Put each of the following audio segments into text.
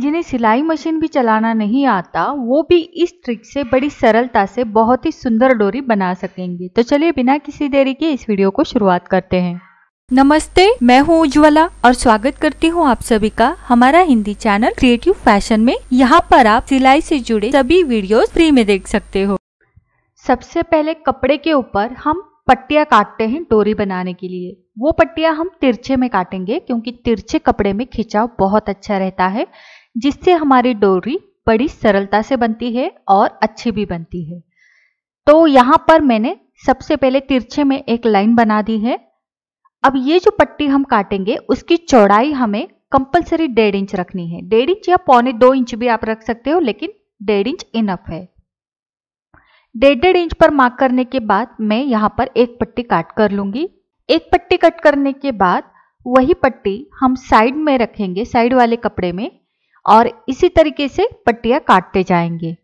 जिन्हें सिलाई मशीन भी चलाना नहीं आता वो भी इस ट्रिक से बड़ी सरलता से बहुत ही सुंदर डोरी बना सकेंगे तो चलिए बिना किसी देरी के इस वीडियो को शुरुआत करते हैं नमस्ते मैं हूं उज्ज्वला और स्वागत करती हूं आप सभी का हमारा हिंदी चैनल क्रिएटिव फैशन में यहां पर आप सिलाई से जुड़े सभी वीडियो फ्री में देख सकते हो सबसे पहले कपड़े के ऊपर हम पट्टिया काटते हैं डोरी बनाने के लिए वो पट्टिया हम तिरछे में काटेंगे क्योंकि तिरछे कपड़े में खिंचाव बहुत अच्छा रहता है जिससे हमारी डोरी बड़ी सरलता से बनती है और अच्छी भी बनती है तो यहाँ पर मैंने सबसे पहले तिरछे में एक लाइन बना दी है अब ये जो पट्टी हम काटेंगे उसकी चौड़ाई हमें कंपलसरी डेढ़ इंच रखनी है डेढ़ इंच या पौने दो इंच भी आप रख सकते हो लेकिन डेढ़ इंच इनफ है डेढ़ डेढ़ इंच पर मार्क करने के बाद मैं यहाँ पर एक पट्टी काट कर लूंगी एक पट्टी कट करने के बाद वही पट्टी हम साइड में रखेंगे साइड वाले कपड़े में और इसी तरीके से पट्टिया काटते जाएंगे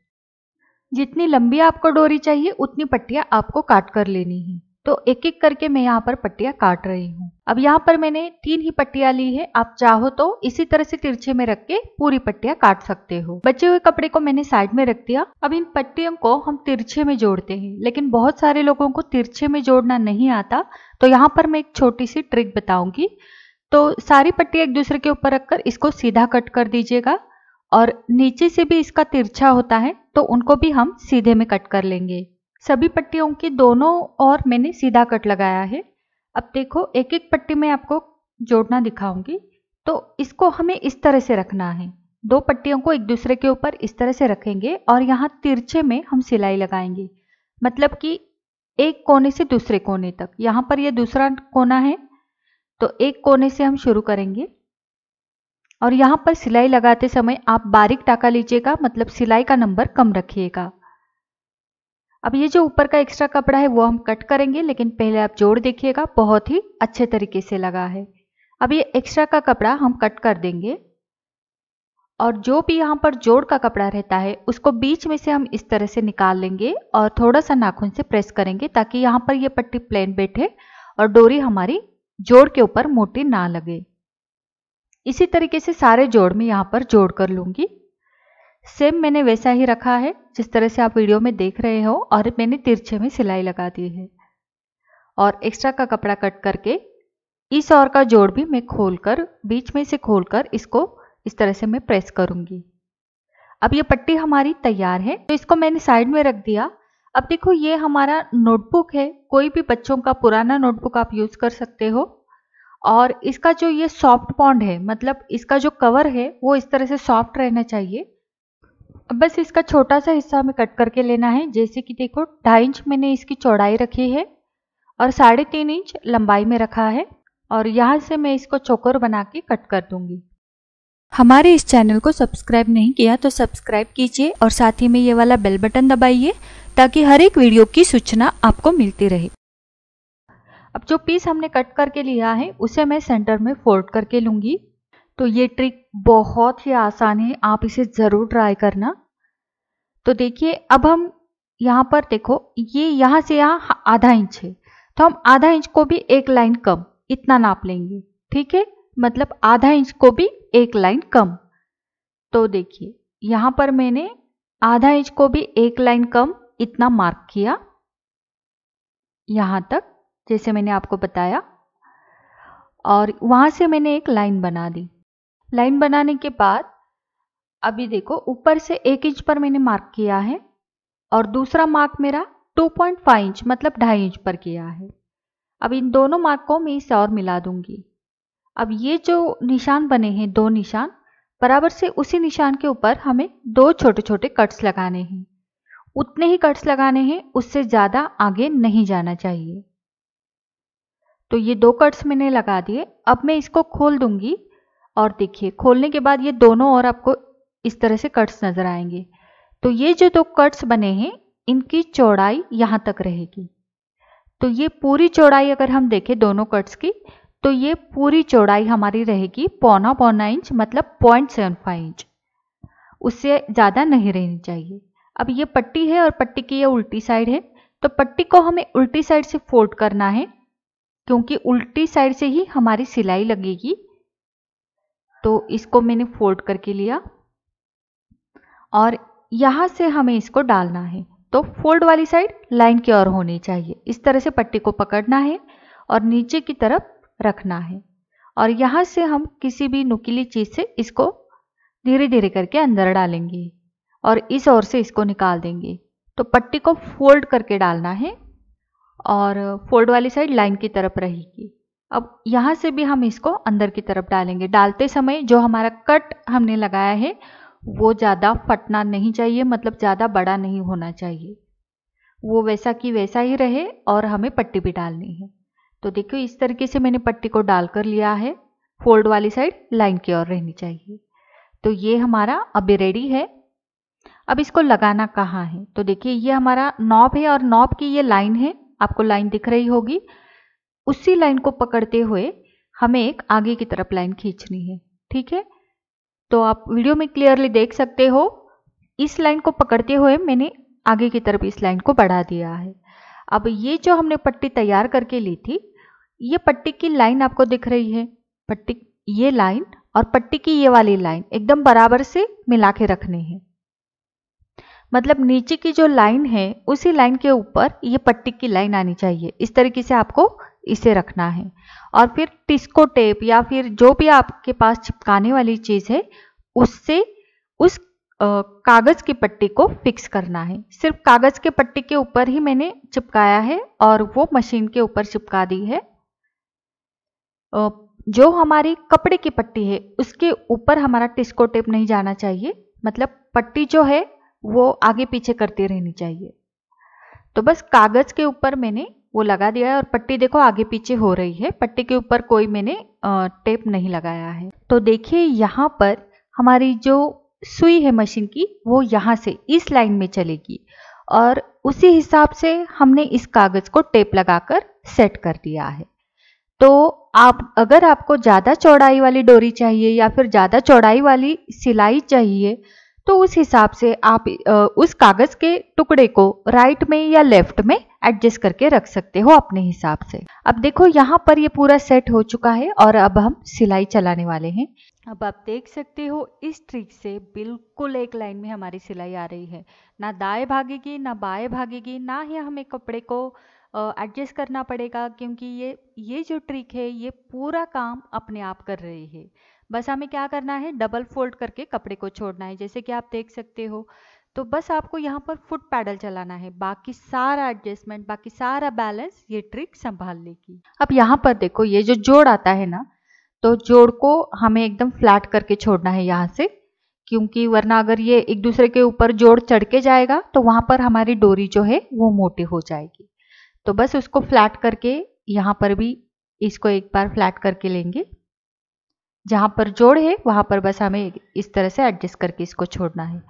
जितनी लंबी आपको डोरी चाहिए उतनी पट्टिया आपको काट कर लेनी है तो एक एक करके मैं यहाँ पर पट्टिया काट रही हूँ अब यहाँ पर मैंने तीन ही पट्टिया ली है आप चाहो तो इसी तरह से तिरछे में रख के पूरी पट्टियां काट सकते हो बचे हुए कपड़े को मैंने साइड में रख दिया अब इन पट्टियों को हम तिरछे में जोड़ते हैं लेकिन बहुत सारे लोगों को तिरछे में जोड़ना नहीं आता तो यहाँ पर मैं एक छोटी सी ट्रिक बताऊंगी तो सारी पट्टी एक दूसरे के ऊपर रखकर इसको सीधा कट कर दीजिएगा और नीचे से भी इसका तिरछा होता है तो उनको भी हम सीधे में कट कर लेंगे सभी पट्टियों की दोनों और मैंने सीधा कट लगाया है अब देखो एक एक पट्टी में आपको जोड़ना दिखाऊंगी तो इसको हमें इस तरह से रखना है दो पट्टियों को एक दूसरे के ऊपर इस तरह से रखेंगे और यहाँ तिरछे में हम सिलाई लगाएंगे मतलब कि एक कोने से दूसरे कोने तक यहाँ पर यह दूसरा कोना है तो एक कोने से हम शुरू करेंगे और यहाँ पर सिलाई लगाते समय आप बारीक टाका लीजिएगा मतलब सिलाई का नंबर कम रखिएगा अब ये जो ऊपर का एक्स्ट्रा कपड़ा है वो हम कट करेंगे लेकिन पहले आप जोड़ देखिएगा बहुत ही अच्छे तरीके से लगा है अब ये एक्स्ट्रा का कपड़ा हम कट कर देंगे और जो भी यहाँ पर जोड़ का कपड़ा रहता है उसको बीच में से हम इस तरह से निकाल लेंगे और थोड़ा सा नाखून से प्रेस करेंगे ताकि यहाँ पर ये पट्टी प्लेन बैठे और डोरी हमारी जोड़ के ऊपर मोटी ना लगे इसी तरीके से सारे जोड़ में यहाँ पर जोड़ कर लूंगी सेम मैंने वैसा ही रखा है जिस तरह से आप वीडियो में देख रहे हो और मैंने तिरछे में सिलाई लगा दी है और एक्स्ट्रा का कपड़ा कट करके इस और का जोड़ भी मैं खोलकर बीच में से खोलकर इसको इस तरह से मैं प्रेस करूंगी अब ये पट्टी हमारी तैयार है तो इसको मैंने साइड में रख दिया अब देखो ये हमारा नोटबुक है कोई भी बच्चों का पुराना नोटबुक आप यूज कर सकते हो और इसका जो ये सॉफ्ट पॉन्ड है मतलब इसका जो कवर है वो इस तरह से सॉफ्ट रहना चाहिए अब बस इसका छोटा सा हिस्सा हमें कट करके लेना है जैसे कि देखो ढाई इंच मैंने इसकी चौड़ाई रखी है और साढ़े तीन इंच लंबाई में रखा है और यहाँ से मैं इसको चोकर बना के कट कर दूंगी हमारे इस चैनल को सब्सक्राइब नहीं किया तो सब्सक्राइब कीजिए और साथ ही में ये वाला बेल बटन दबाइए ताकि हर एक वीडियो की सूचना आपको मिलती रहे अब जो पीस हमने कट करके लिया है उसे मैं सेंटर में फोल्ड करके लूंगी तो ये ट्रिक बहुत ही आसान है आप इसे ज़रूर ट्राई करना तो देखिए अब हम यहाँ पर देखो ये यहाँ से यहाँ आधा इंच है तो हम आधा इंच को भी एक लाइन कम इतना नाप लेंगे ठीक है मतलब आधा इंच को भी एक लाइन कम तो देखिए यहाँ पर मैंने आधा इंच को भी एक लाइन कम इतना मार्क किया यहाँ तक जैसे मैंने आपको बताया और वहाँ से मैंने एक लाइन बना दी लाइन बनाने के बाद अभी देखो ऊपर से एक इंच पर मैंने मार्क किया है और दूसरा मार्क मेरा 2.5 इंच मतलब ढाई इंच पर किया है अब इन दोनों मार्क को मैं इसे और मिला दूंगी अब ये जो निशान बने हैं दो निशान बराबर से उसी निशान के ऊपर हमें दो छोटे छोटे कट्स लगाने हैं उतने ही कट्स लगाने हैं उससे ज़्यादा आगे नहीं जाना चाहिए तो ये दो कट्स मैंने लगा दिए अब मैं इसको खोल दूंगी और देखिए खोलने के बाद ये दोनों और आपको इस तरह से कट्स नज़र आएंगे तो ये जो दो कट्स बने हैं इनकी चौड़ाई यहां तक रहेगी तो ये पूरी चौड़ाई अगर हम देखें दोनों कट्स की तो ये पूरी चौड़ाई हमारी रहेगी पौना पौना इंच मतलब पॉइंट सेवन फाइव इंच उससे ज़्यादा नहीं रहनी चाहिए अब ये पट्टी है और पट्टी की ये उल्टी साइड है तो पट्टी को हमें उल्टी साइड से फोल्ड करना है क्योंकि उल्टी साइड से ही हमारी सिलाई लगेगी तो इसको मैंने फोल्ड करके लिया और यहाँ से हमें इसको डालना है तो फोल्ड वाली साइड लाइन की ओर होनी चाहिए इस तरह से पट्टी को पकड़ना है और नीचे की तरफ रखना है और यहाँ से हम किसी भी नुकीली चीज़ से इसको धीरे धीरे करके अंदर डालेंगे और इस ओर से इसको निकाल देंगे तो पट्टी को फोल्ड करके डालना है और फोल्ड वाली साइड लाइन की तरफ रहेगी अब यहाँ से भी हम इसको अंदर की तरफ डालेंगे डालते समय जो हमारा कट हमने लगाया है वो ज़्यादा फटना नहीं चाहिए मतलब ज़्यादा बड़ा नहीं होना चाहिए वो वैसा कि वैसा ही रहे और हमें पट्टी भी डालनी है तो देखो इस तरीके से मैंने पट्टी को डाल कर लिया है फोल्ड वाली साइड लाइन की ओर रहनी चाहिए तो ये हमारा अभी रेडी है अब इसको लगाना कहाँ है तो देखिए ये हमारा नॉब है और नॉब की ये लाइन है आपको लाइन दिख रही होगी उसी लाइन को पकड़ते हुए हमें एक आगे की तरफ लाइन खींचनी है ठीक है तो आप वीडियो में क्लियरली देख सकते हो इस लाइन को पकड़ते हुए मैंने आगे की तरफ इस लाइन को बढ़ा दिया है अब ये जो हमने पट्टी तैयार करके ली थी ये पट्टी की लाइन आपको दिख रही है पट्टी ये लाइन और पट्टी की ये वाली लाइन एकदम बराबर से मिला के रखनी है मतलब नीचे की जो लाइन है उसी लाइन के ऊपर ये पट्टी की लाइन आनी चाहिए इस तरीके से आपको इसे रखना है और फिर टिस्को टेप या फिर जो भी आपके पास चिपकाने वाली चीज़ है उससे उस कागज़ की पट्टी को फिक्स करना है सिर्फ कागज़ के पट्टी के ऊपर ही मैंने चिपकाया है और वो मशीन के ऊपर चिपका दी है जो हमारी कपड़े की पट्टी है उसके ऊपर हमारा टिस्को टेप नहीं जाना चाहिए मतलब पट्टी जो है वो आगे पीछे करती रहनी चाहिए तो बस कागज के ऊपर मैंने वो लगा दिया है और पट्टी देखो आगे पीछे हो रही है पट्टी के ऊपर कोई मैंने टेप नहीं लगाया है तो देखिए यहाँ पर हमारी जो सुई है मशीन की वो यहाँ से इस लाइन में चलेगी और उसी हिसाब से हमने इस कागज को टेप लगाकर सेट कर दिया है तो आप अगर आपको ज़्यादा चौड़ाई वाली डोरी चाहिए या फिर ज़्यादा चौड़ाई वाली सिलाई चाहिए तो उस हिसाब से आप उस कागज के टुकड़े को राइट में या लेफ्ट में एडजस्ट करके रख सकते हो अपने हिसाब से अब देखो यहाँ पर ये पूरा सेट हो चुका है और अब हम सिलाई चलाने वाले हैं अब आप देख सकते हो इस ट्रिक से बिल्कुल एक लाइन में हमारी सिलाई आ रही है ना दाएं भागेगी ना बाएं भागेगी ना ही हमें कपड़े को एडजस्ट करना पड़ेगा क्योंकि ये ये जो ट्रिक है ये पूरा काम अपने आप कर रही है बस हमें क्या करना है डबल फोल्ड करके कपड़े को छोड़ना है जैसे कि आप देख सकते हो तो बस आपको यहाँ पर फुट पैडल चलाना है बाकी सारा एडजस्टमेंट बाकी सारा बैलेंस ये ट्रिक संभाल लेगी अब यहाँ पर देखो ये जो जोड़ आता है ना तो जोड़ को हमें एकदम फ्लैट करके छोड़ना है यहाँ से क्योंकि वरना अगर ये एक दूसरे के ऊपर जोड़ चढ़ के जाएगा तो वहां पर हमारी डोरी जो है वो मोटी हो जाएगी तो बस उसको फ्लैट करके यहाँ पर भी इसको एक बार फ्लैट करके लेंगे जहाँ पर जोड़ है वहाँ पर बस हमें इस तरह से एडजस्ट करके इसको छोड़ना है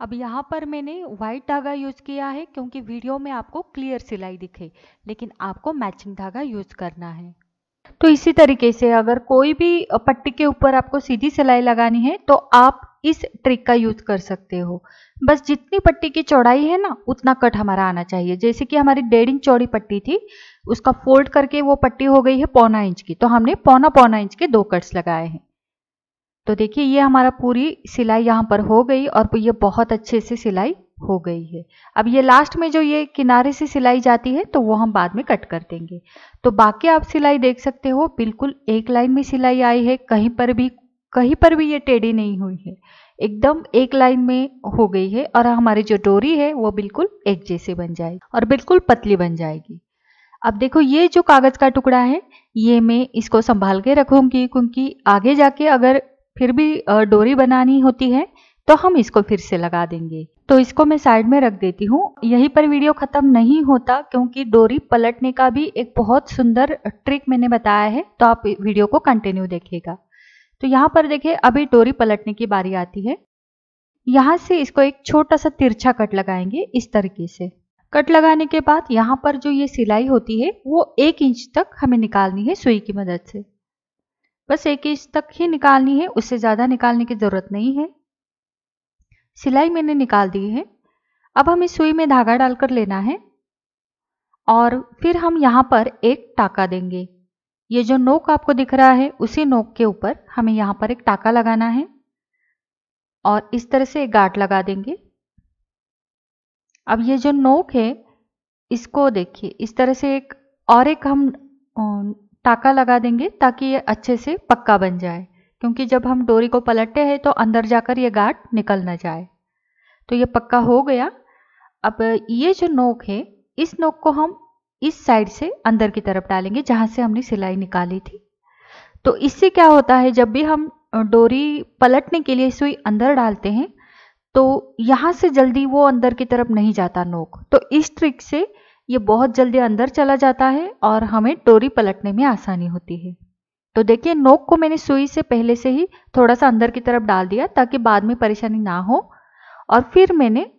अब यहाँ पर मैंने वाइट धागा यूज़ किया है क्योंकि वीडियो में आपको क्लियर सिलाई दिखे लेकिन आपको मैचिंग धागा यूज़ करना है तो इसी तरीके से अगर कोई भी पट्टी के ऊपर आपको सीधी सिलाई लगानी है तो आप इस ट्रिक का यूज कर सकते हो बस जितनी पट्टी की चौड़ाई है ना उतना कट हमारा आना चाहिए जैसे कि हमारी डेढ़ इंच चौड़ी पट्टी थी उसका फोल्ड करके वो पट्टी हो गई है पौना इंच की तो हमने पौना पौना इंच के दो कट्स लगाए हैं तो देखिए ये हमारा पूरी सिलाई यहाँ पर हो गई और ये बहुत अच्छे से सिलाई हो गई है अब ये लास्ट में जो ये किनारे से सिलाई जाती है तो वो हम बाद में कट कर देंगे तो बाकी आप सिलाई देख सकते हो बिल्कुल एक लाइन में सिलाई आई है कहीं पर भी कहीं पर भी ये टेढ़ी नहीं हुई है एकदम एक लाइन में हो गई है और हमारी जो डोरी है वो बिल्कुल एक जैसे बन जाएगी और बिल्कुल पतली बन जाएगी अब देखो ये जो कागज़ का टुकड़ा है ये मैं इसको संभाल के रखूंगी क्योंकि आगे जाके अगर फिर भी डोरी बनानी होती है तो हम इसको फिर से लगा देंगे तो इसको मैं साइड में रख देती हूँ यहीं पर वीडियो ख़त्म नहीं होता क्योंकि डोरी पलटने का भी एक बहुत सुंदर ट्रिक मैंने बताया है तो आप वीडियो को कंटिन्यू देखिएगा तो यहाँ पर देखिए अभी डोरी पलटने की बारी आती है यहाँ से इसको एक छोटा सा तिरछा कट लगाएंगे इस तरीके से कट लगाने के बाद यहाँ पर जो ये सिलाई होती है वो एक इंच तक हमें निकालनी है सुई की मदद से बस एक इंच तक ही निकालनी है उससे ज़्यादा निकालने की ज़रूरत नहीं है सिलाई मैंने निकाल दी है अब हमें सुई में धागा डालकर लेना है और फिर हम यहाँ पर एक टाका देंगे ये जो नोक आपको दिख रहा है उसी नोक के ऊपर हमें यहाँ पर एक टाका लगाना है और इस तरह से एक गाठ लगा देंगे अब ये जो नोक है इसको देखिए इस तरह से एक और एक हम टाका लगा देंगे ताकि ये अच्छे से पक्का बन जाए क्योंकि जब हम डोरी को पलटते हैं तो अंदर जाकर ये गाट निकल ना जाए तो ये पक्का हो गया अब ये जो नोक है इस नोक को हम इस साइड से अंदर की तरफ डालेंगे जहाँ से हमने सिलाई निकाली थी तो इससे क्या होता है जब भी हम डोरी पलटने के लिए सुई अंदर डालते हैं तो यहाँ से जल्दी वो अंदर की तरफ नहीं जाता नोक तो इस ट्रिक से ये बहुत जल्दी अंदर चला जाता है और हमें डोरी पलटने में आसानी होती है तो देखिए नोक को मैंने सुई से पहले से ही थोड़ा सा अंदर की तरफ डाल दिया ताकि बाद में परेशानी ना हो और फिर मैंने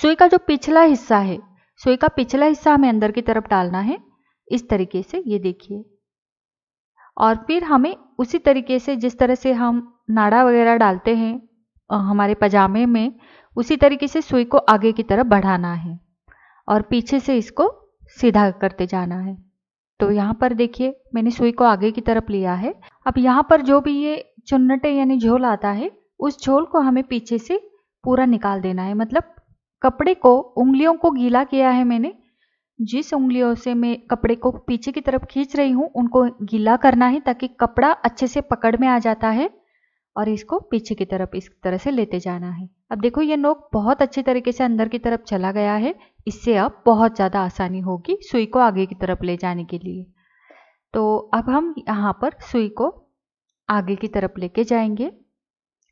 सुई का जो पिछला हिस्सा है सुई का पिछला हिस्सा हमें अंदर की तरफ डालना है इस तरीके से ये देखिए और फिर हमें उसी तरीके से जिस तरह से हम नाड़ा वगैरह डालते हैं हमारे पजामे में उसी तरीके से सुई को आगे की तरफ बढ़ाना है और पीछे से इसको सीधा करते जाना है तो यहाँ पर देखिए मैंने सुई को आगे की तरफ लिया है अब यहाँ पर जो भी ये चुन्नटे यानी झोल आता है उस झोल को हमें पीछे से पूरा निकाल देना है मतलब कपड़े को उंगलियों को गीला किया है मैंने जिस उंगलियों से मैं कपड़े को पीछे की तरफ खींच रही हूँ उनको गीला करना है ताकि कपड़ा अच्छे से पकड़ में आ जाता है और इसको पीछे की तरफ इस तरह से लेते जाना है अब देखो ये नोक बहुत अच्छे तरीके से अंदर की तरफ चला गया है इससे अब बहुत ज़्यादा आसानी होगी सुई को आगे की तरफ ले जाने के लिए तो अब हम यहाँ पर सुई को आगे की तरफ लेके जाएंगे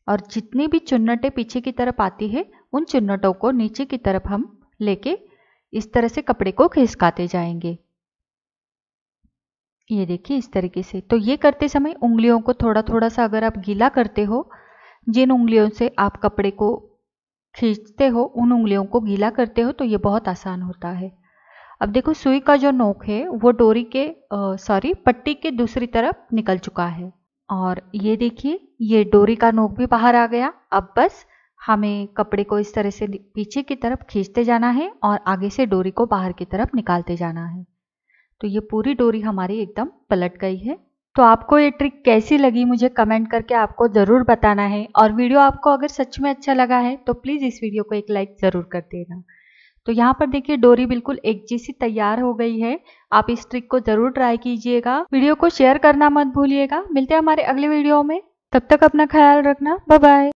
और जितनी भी चुन्नटें पीछे की तरफ आती है उन चुन्नटों को नीचे की तरफ हम लेके इस तरह से कपड़े को खिसकाते जाएंगे ये देखिए इस तरीके से तो ये करते समय उंगलियों को थोड़ा थोड़ा सा अगर आप गीला करते हो जिन उंगलियों से आप कपड़े को खींचते हो उन उंगलियों को गीला करते हो तो ये बहुत आसान होता है अब देखो सुई का जो नोक है वो डोरी के सॉरी पट्टी के दूसरी तरफ निकल चुका है और ये देखिए ये डोरी का नोक भी बाहर आ गया अब बस हमें कपड़े को इस तरह से पीछे की तरफ खींचते जाना है और आगे से डोरी को बाहर की तरफ निकालते जाना है तो ये पूरी डोरी हमारी एकदम पलट गई है तो आपको ये ट्रिक कैसी लगी मुझे कमेंट करके आपको ज़रूर बताना है और वीडियो आपको अगर सच में अच्छा लगा है तो प्लीज़ इस वीडियो को एक लाइक ज़रूर कर देना तो यहाँ पर देखिए डोरी बिल्कुल एक जैसी तैयार हो गई है आप इस ट्रिक को ज़रूर ट्राई कीजिएगा वीडियो को शेयर करना मत भूलिएगा मिलते हैं हमारे अगले वीडियो में तब तक अपना ख्याल रखना बाय